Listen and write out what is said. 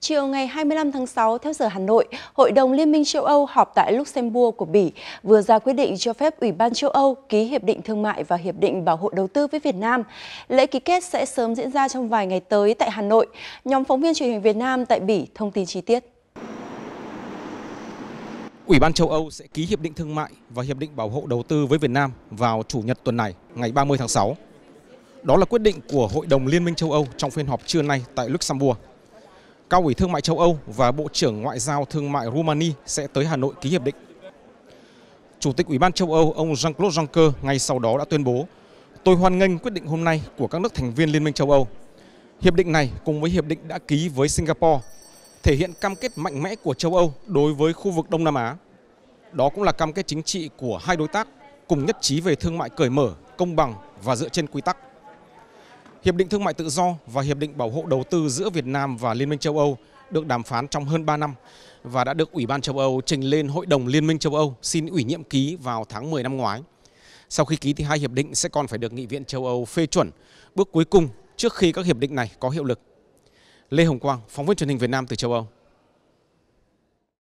Chiều ngày 25 tháng 6 theo giờ Hà Nội, Hội đồng Liên minh châu Âu họp tại Luxembourg của Bỉ vừa ra quyết định cho phép Ủy ban châu Âu ký hiệp định thương mại và hiệp định bảo hộ đầu tư với Việt Nam. Lễ ký kết sẽ sớm diễn ra trong vài ngày tới tại Hà Nội. Nhóm phóng viên truyền hình Việt Nam tại Bỉ thông tin chi tiết. Ủy ban châu Âu sẽ ký hiệp định thương mại và hiệp định bảo hộ đầu tư với Việt Nam vào chủ nhật tuần này, ngày 30 tháng 6. Đó là quyết định của Hội đồng Liên minh châu Âu trong phiên họp trưa nay tại Luxembourg Cao ủy Thương mại châu Âu và Bộ trưởng Ngoại giao Thương mại Rumani sẽ tới Hà Nội ký hiệp định. Chủ tịch Ủy ban châu Âu ông Jean-Claude Juncker ngay sau đó đã tuyên bố Tôi hoan nghênh quyết định hôm nay của các nước thành viên Liên minh châu Âu. Hiệp định này cùng với hiệp định đã ký với Singapore thể hiện cam kết mạnh mẽ của châu Âu đối với khu vực Đông Nam Á. Đó cũng là cam kết chính trị của hai đối tác cùng nhất trí về thương mại cởi mở, công bằng và dựa trên quy tắc Hiệp định Thương mại Tự do và Hiệp định Bảo hộ Đầu tư giữa Việt Nam và Liên minh châu Âu được đàm phán trong hơn 3 năm và đã được Ủy ban châu Âu trình lên Hội đồng Liên minh châu Âu xin ủy nhiệm ký vào tháng 10 năm ngoái. Sau khi ký thì hai hiệp định sẽ còn phải được Nghị viện châu Âu phê chuẩn, bước cuối cùng trước khi các hiệp định này có hiệu lực. Lê Hồng Quang, phóng viên truyền hình Việt Nam từ châu Âu.